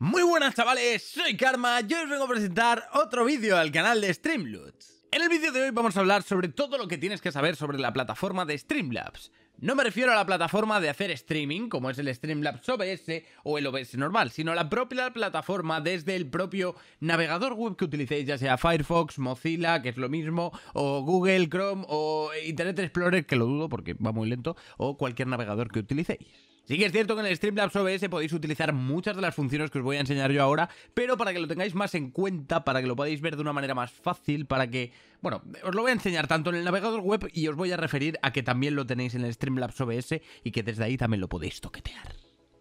Muy buenas chavales, soy Karma yo os vengo a presentar otro vídeo al canal de StreamLabs. En el vídeo de hoy vamos a hablar sobre todo lo que tienes que saber sobre la plataforma de Streamlabs. No me refiero a la plataforma de hacer streaming, como es el Streamlabs OBS o el OBS normal, sino la propia plataforma desde el propio navegador web que utilicéis, ya sea Firefox, Mozilla, que es lo mismo, o Google Chrome, o Internet Explorer, que lo dudo porque va muy lento, o cualquier navegador que utilicéis. Sí que es cierto que en el Streamlabs OBS podéis utilizar muchas de las funciones que os voy a enseñar yo ahora, pero para que lo tengáis más en cuenta, para que lo podáis ver de una manera más fácil, para que... Bueno, os lo voy a enseñar tanto en el navegador web y os voy a referir a que también lo tenéis en el Streamlabs OBS y que desde ahí también lo podéis toquetear.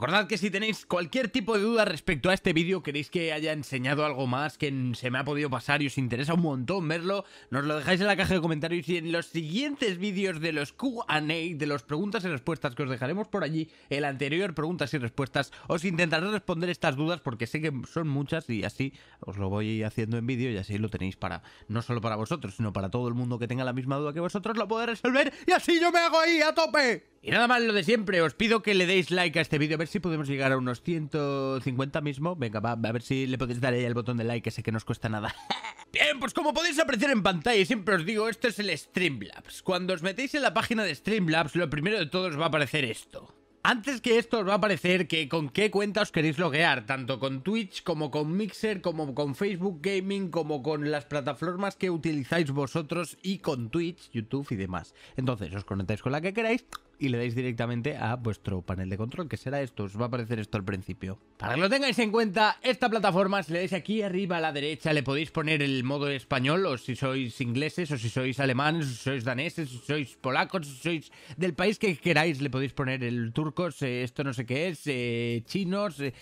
Recordad que si tenéis cualquier tipo de duda respecto a este vídeo, queréis que haya enseñado algo más que se me ha podido pasar y os interesa un montón verlo, nos lo dejáis en la caja de comentarios y en los siguientes vídeos de los Q&A, de las preguntas y respuestas que os dejaremos por allí, el anterior preguntas y respuestas, os intentaré responder estas dudas porque sé que son muchas y así os lo voy haciendo en vídeo y así lo tenéis para, no solo para vosotros, sino para todo el mundo que tenga la misma duda que vosotros, lo podéis resolver y así yo me hago ahí a tope. Y nada más lo de siempre, os pido que le deis like a este vídeo, a ver si podemos llegar a unos 150 mismo. Venga, va, a ver si le podéis dar ahí el botón de like, que sé que no os cuesta nada. Bien, pues como podéis apreciar en pantalla, siempre os digo, esto es el Streamlabs. Cuando os metéis en la página de Streamlabs, lo primero de todo os va a aparecer esto. Antes que esto os va a aparecer que con qué cuenta os queréis loguear, tanto con Twitch como con Mixer, como con Facebook Gaming, como con las plataformas que utilizáis vosotros y con Twitch, YouTube y demás. Entonces os conectáis con la que queráis, y le dais directamente a vuestro panel de control, que será esto, os va a aparecer esto al principio. Para que lo tengáis en cuenta, esta plataforma, si le dais aquí arriba a la derecha, le podéis poner el modo español, o si sois ingleses, o si sois alemanes, o si sois daneses, o si sois polacos, o si sois del país que queráis, le podéis poner el turcos, eh, esto no sé qué es, eh, chinos, eh,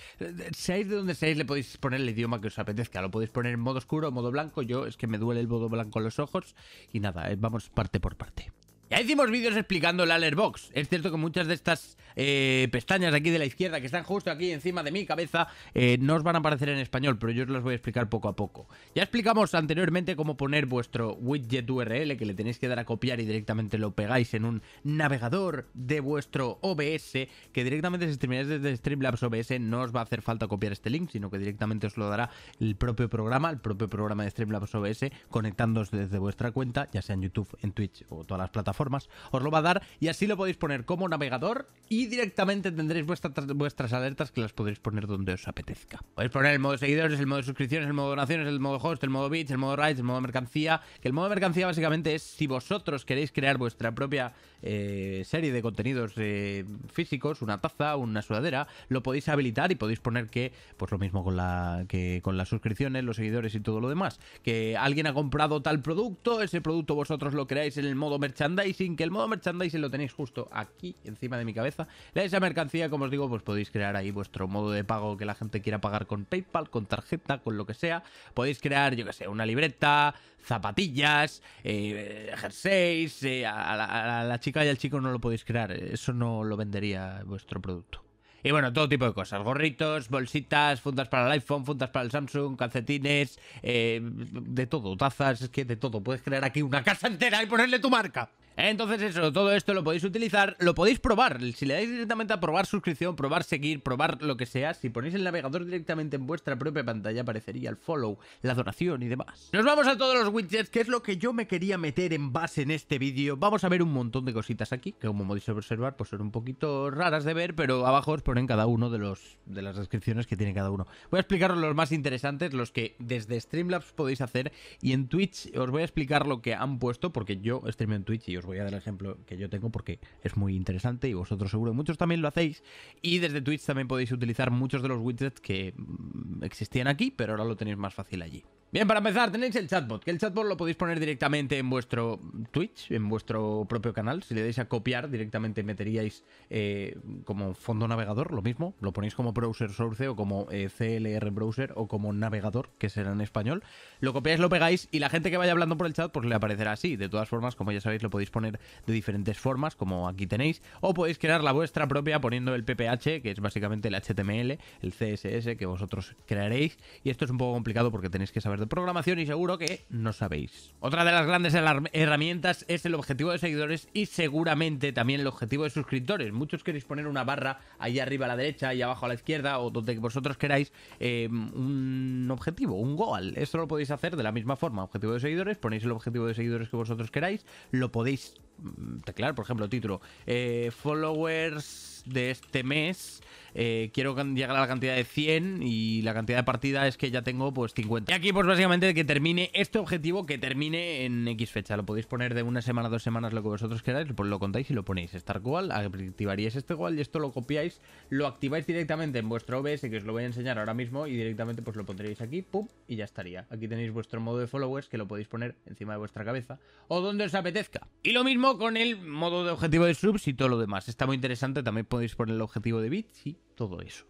seáis de donde seáis, le podéis poner el idioma que os apetezca, lo podéis poner en modo oscuro, o modo blanco, yo es que me duele el modo blanco en los ojos, y nada, vamos parte por parte. Ya hicimos vídeos explicando la Box. Es cierto que muchas de estas eh, pestañas aquí de la izquierda, que están justo aquí encima de mi cabeza, eh, no os van a aparecer en español, pero yo os las voy a explicar poco a poco. Ya explicamos anteriormente cómo poner vuestro widget URL, que le tenéis que dar a copiar y directamente lo pegáis en un navegador de vuestro OBS, que directamente si streamáis desde Streamlabs OBS no os va a hacer falta copiar este link, sino que directamente os lo dará el propio programa, el propio programa de Streamlabs OBS, conectándoos desde vuestra cuenta, ya sea en YouTube, en Twitch o todas las plataformas formas os lo va a dar y así lo podéis poner como navegador y directamente tendréis vuestras alertas que las podréis poner donde os apetezca. Podéis poner el modo seguidores, el modo suscripciones, el modo donaciones, el modo host, el modo bits, el modo rides, el modo mercancía, que el modo mercancía básicamente es si vosotros queréis crear vuestra propia eh, serie de contenidos eh, físicos, una taza, una sudadera, lo podéis habilitar y podéis poner que, pues lo mismo con, la, que con las suscripciones, los seguidores y todo lo demás, que alguien ha comprado tal producto, ese producto vosotros lo creáis en el modo merchandising, que el modo merchandising lo tenéis justo aquí encima de mi cabeza, la esa mercancía, como os digo, pues podéis crear ahí vuestro modo de pago que la gente quiera pagar con PayPal, con tarjeta, con lo que sea, podéis crear, yo que sé, una libreta, zapatillas, eh, jerseys, a, a la chica si y al chico no lo podéis crear. Eh, eso no lo vendería vuestro producto. Y bueno, todo tipo de cosas. Gorritos, bolsitas, fundas para el iPhone, fundas para el Samsung, calcetines, eh, de todo, tazas, es que de todo. Puedes crear aquí una casa entera y ponerle tu marca. Entonces eso, todo esto lo podéis utilizar, lo podéis probar. Si le dais directamente a probar suscripción, probar seguir, probar lo que sea, si ponéis el navegador directamente en vuestra propia pantalla aparecería el follow, la donación y demás. Nos vamos a todos los widgets, que es lo que yo me quería meter en base en este vídeo. Vamos a ver un montón de cositas aquí, que como podéis observar, pues son un poquito raras de ver, pero abajo os ponen cada uno de, los, de las descripciones que tiene cada uno. Voy a explicaros los más interesantes, los que desde Streamlabs podéis hacer, y en Twitch os voy a explicar lo que han puesto, porque yo streameo en Twitch y os voy a dar el ejemplo que yo tengo porque es muy interesante y vosotros seguro muchos también lo hacéis. Y desde Twitch también podéis utilizar muchos de los widgets que mm, existían aquí, pero ahora lo tenéis más fácil allí. Bien, para empezar, tenéis el chatbot, que el chatbot lo podéis poner directamente en vuestro Twitch, en vuestro propio canal. Si le dais a copiar, directamente meteríais eh, como fondo navegador, lo mismo, lo ponéis como browser source o como eh, CLR browser o como navegador, que será en español. Lo copiáis, lo pegáis y la gente que vaya hablando por el chat, pues le aparecerá así. De todas formas, como ya sabéis, lo podéis poner de diferentes formas, como aquí tenéis, o podéis crear la vuestra propia poniendo el PPH, que es básicamente el HTML, el CSS que vosotros crearéis. Y esto es un poco complicado porque tenéis que saber de programación y seguro que no sabéis. Otra de las grandes herramientas es el objetivo de seguidores y seguramente también el objetivo de suscriptores. Muchos queréis poner una barra ahí arriba a la derecha y abajo a la izquierda o donde vosotros queráis eh, un objetivo, un goal. Esto lo podéis hacer de la misma forma. Objetivo de seguidores, ponéis el objetivo de seguidores que vosotros queráis, lo podéis mm, teclar, por ejemplo, título, eh, followers de este mes. Eh, quiero llegar a la cantidad de 100 y la cantidad de partida es que ya tengo pues 50. Y aquí pues básicamente que termine este objetivo, que termine en X fecha. Lo podéis poner de una semana, dos semanas, lo que vosotros queráis, pues lo contáis y lo ponéis. Star cual, activaríais este igual y esto lo copiáis, lo activáis directamente en vuestro OBS, que os lo voy a enseñar ahora mismo, y directamente pues lo pondréis aquí, pum, y ya estaría. Aquí tenéis vuestro modo de followers que lo podéis poner encima de vuestra cabeza o donde os apetezca. Y lo mismo con el modo de objetivo de subs y todo lo demás. Está muy interesante también podéis poner el objetivo de bits y todo eso.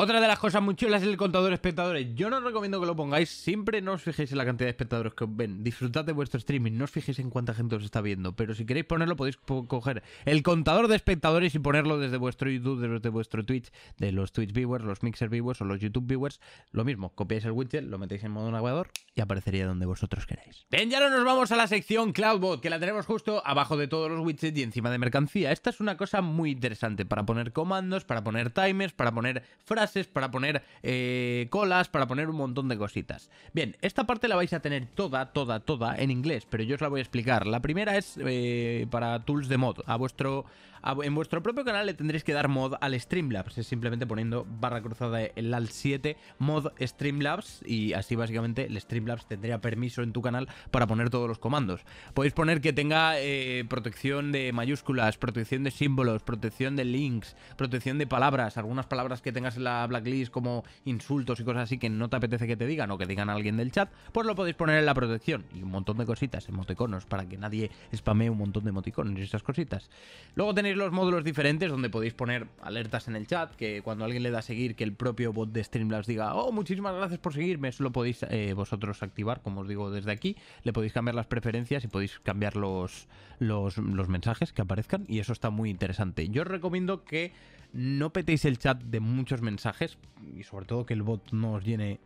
Otra de las cosas muy chulas es el contador de espectadores. Yo no os recomiendo que lo pongáis. Siempre no os fijéis en la cantidad de espectadores que os ven. Disfrutad de vuestro streaming. No os fijéis en cuánta gente os está viendo. Pero si queréis ponerlo, podéis coger el contador de espectadores y ponerlo desde vuestro YouTube, desde vuestro Twitch, de los Twitch viewers, los Mixer viewers o los YouTube viewers. Lo mismo, copiáis el widget, lo metéis en modo navegador y aparecería donde vosotros queráis. Bien, ya no nos vamos a la sección Cloudbot, que la tenemos justo abajo de todos los widgets y encima de mercancía. Esta es una cosa muy interesante para poner comandos, para poner timers, para poner frases para poner eh, colas, para poner un montón de cositas. Bien, esta parte la vais a tener toda, toda, toda en inglés, pero yo os la voy a explicar. La primera es eh, para tools de mod, a vuestro en vuestro propio canal le tendréis que dar mod al Streamlabs, es simplemente poniendo barra cruzada el al 7 mod Streamlabs y así básicamente el Streamlabs tendría permiso en tu canal para poner todos los comandos. Podéis poner que tenga eh, protección de mayúsculas, protección de símbolos, protección de links, protección de palabras, algunas palabras que tengas en la blacklist como insultos y cosas así que no te apetece que te digan o que digan a alguien del chat, pues lo podéis poner en la protección y un montón de cositas, emoticonos, para que nadie spamee un montón de emoticonos y esas cositas. Luego tenéis los módulos diferentes donde podéis poner alertas en el chat, que cuando alguien le da a seguir, que el propio bot de Streamlabs diga, oh, muchísimas gracias por seguirme, eso lo podéis eh, vosotros activar, como os digo desde aquí, le podéis cambiar las preferencias y podéis cambiar los, los, los mensajes que aparezcan y eso está muy interesante. Yo os recomiendo que no petéis el chat de muchos mensajes y sobre todo que el bot no os llene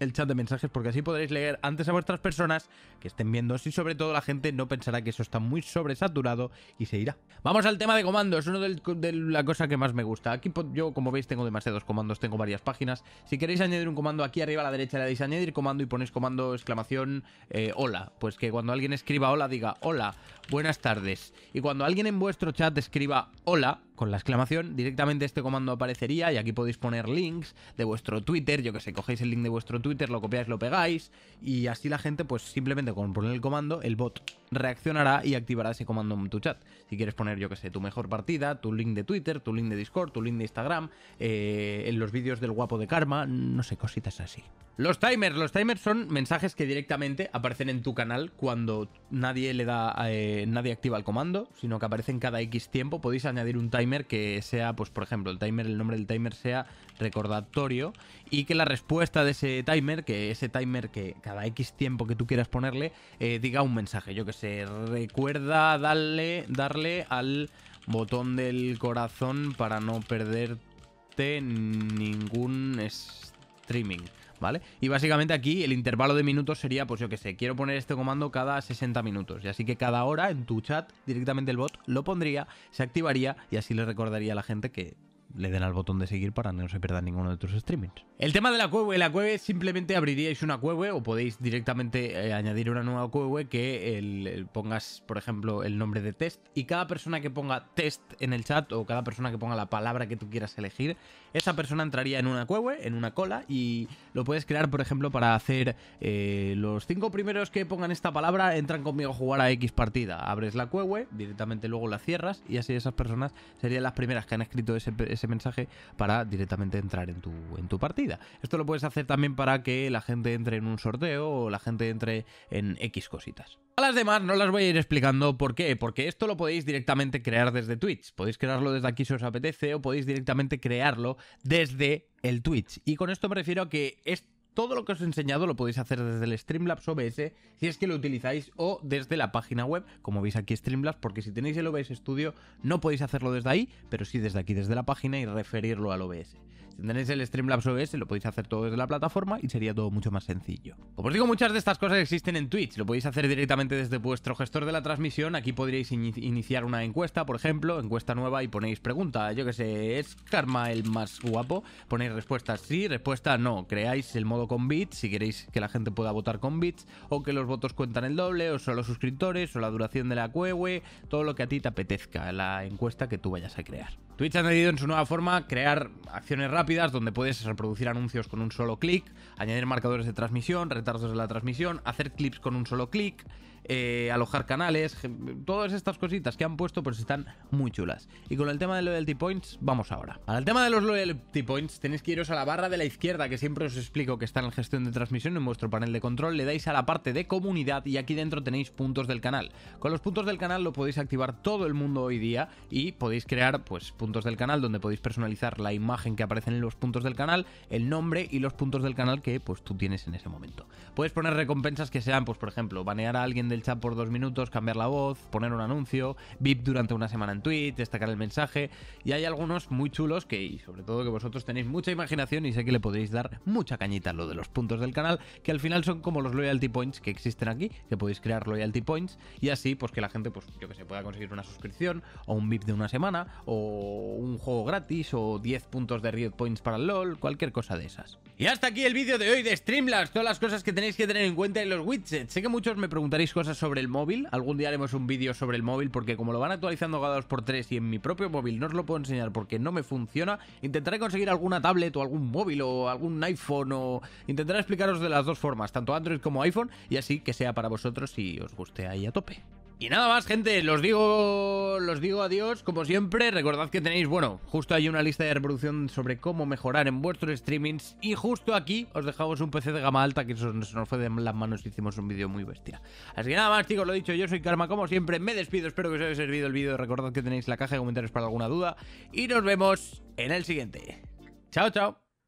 el chat de mensajes porque así podréis leer antes a vuestras personas que estén viendo si sobre todo la gente no pensará que eso está muy sobresaturado y se irá. Vamos al tema de comandos, uno de la cosa que más me gusta. Aquí yo como veis tengo demasiados comandos, tengo varias páginas. Si queréis añadir un comando aquí arriba a la derecha le dais añadir comando y ponéis comando exclamación eh, hola. Pues que cuando alguien escriba hola diga hola, buenas tardes. Y cuando alguien en vuestro chat escriba hola, con la exclamación, directamente este comando aparecería y aquí podéis poner links de vuestro Twitter, yo que sé, cogéis el link de vuestro Twitter, lo copiáis, lo pegáis y así la gente pues simplemente con poner el comando, el bot reaccionará y activará ese comando en tu chat. Si quieres poner, yo que sé, tu mejor partida, tu link de Twitter, tu link de Discord, tu link de Instagram, eh, en los vídeos del guapo de karma, no sé, cositas así. Los timers, los timers son mensajes que directamente aparecen en tu canal cuando nadie le da, eh, nadie activa el comando, sino que aparecen cada X tiempo, podéis añadir un timer que sea, pues por ejemplo, el timer, el nombre del timer sea recordatorio y que la respuesta de ese timer, que ese timer que cada X tiempo que tú quieras ponerle, eh, diga un mensaje. Yo que sé, recuerda darle, darle al botón del corazón para no perderte ningún streaming. ¿vale? Y básicamente aquí el intervalo de minutos sería, pues yo qué sé, quiero poner este comando cada 60 minutos. Y así que cada hora en tu chat directamente el bot lo pondría, se activaría y así le recordaría a la gente que le den al botón de seguir para no se pierda ninguno de tus streamings. El tema de la cueve, la cueve simplemente abriríais una cueve o podéis directamente eh, añadir una nueva cueve que pongas, por ejemplo, el nombre de test y cada persona que ponga test en el chat o cada persona que ponga la palabra que tú quieras elegir, esa persona entraría en una cueve, en una cola y lo puedes crear, por ejemplo, para hacer eh, los cinco primeros que pongan esta palabra entran conmigo a jugar a X partida. Abres la cueve, directamente luego la cierras y así esas personas serían las primeras que han escrito ese mensaje para directamente entrar en tu, en tu partida. Esto lo puedes hacer también para que la gente entre en un sorteo o la gente entre en X cositas. A las demás no las voy a ir explicando por qué, porque esto lo podéis directamente crear desde Twitch. Podéis crearlo desde aquí si os apetece o podéis directamente crearlo desde el Twitch. Y con esto me refiero a que esto todo lo que os he enseñado lo podéis hacer desde el Streamlabs OBS si es que lo utilizáis o desde la página web, como veis aquí Streamlabs, porque si tenéis el OBS Studio no podéis hacerlo desde ahí, pero sí desde aquí, desde la página y referirlo al OBS tendréis el Streamlabs OBS, lo podéis hacer todo desde la plataforma y sería todo mucho más sencillo. Como os digo, muchas de estas cosas existen en Twitch. Lo podéis hacer directamente desde vuestro gestor de la transmisión. Aquí podríais iniciar una encuesta, por ejemplo, encuesta nueva y ponéis pregunta. Yo que sé, ¿es Karma el más guapo? Ponéis respuesta sí, respuesta no. Creáis el modo con bits si queréis que la gente pueda votar con bits o que los votos cuentan el doble o solo suscriptores o la duración de la cuewe, todo lo que a ti te apetezca, la encuesta que tú vayas a crear. Twitch ha añadido en su nueva forma crear acciones rápidas donde puedes reproducir anuncios con un solo clic, añadir marcadores de transmisión, retardos de la transmisión, hacer clips con un solo clic, eh, alojar canales, todas estas cositas que han puesto pues están muy chulas. Y con el tema de loyalty points vamos ahora. Al tema de los loyalty points tenéis que iros a la barra de la izquierda que siempre os explico que está en gestión de transmisión en vuestro panel de control, le dais a la parte de comunidad y aquí dentro tenéis puntos del canal. Con los puntos del canal lo podéis activar todo el mundo hoy día y podéis crear pues puntos del canal donde podéis personalizar la imagen que aparece en los puntos del canal, el nombre y los puntos del canal que pues tú tienes en ese momento. Puedes poner recompensas que sean pues por ejemplo banear a alguien de el chat por dos minutos, cambiar la voz, poner un anuncio, VIP durante una semana en tweet, destacar el mensaje. Y hay algunos muy chulos que, y sobre todo que vosotros tenéis mucha imaginación y sé que le podéis dar mucha cañita a lo de los puntos del canal, que al final son como los loyalty points que existen aquí, que podéis crear loyalty points y así pues que la gente, pues yo que se pueda conseguir una suscripción o un VIP de una semana o un juego gratis o 10 puntos de Riot Points para el LOL, cualquier cosa de esas. Y hasta aquí el vídeo de hoy de Streamlabs, todas las cosas que tenéis que tener en cuenta en los widgets. Sé que muchos me preguntaréis cosas sobre el móvil. Algún día haremos un vídeo sobre el móvil porque como lo van actualizando cada por x 3 y en mi propio móvil no os lo puedo enseñar porque no me funciona, intentaré conseguir alguna tablet o algún móvil o algún iPhone o intentaré explicaros de las dos formas, tanto Android como iPhone, y así que sea para vosotros si os guste ahí a tope. Y nada más, gente, los digo, digo adiós, como siempre, recordad que tenéis, bueno, justo hay una lista de reproducción sobre cómo mejorar en vuestros streamings y justo aquí os dejamos un PC de gama alta que se nos fue de las manos y hicimos un vídeo muy bestia. Así que nada más, chicos, lo dicho, yo soy Karma, como siempre, me despido, espero que os haya servido el vídeo, recordad que tenéis la caja de comentarios para alguna duda y nos vemos en el siguiente. Chao, chao.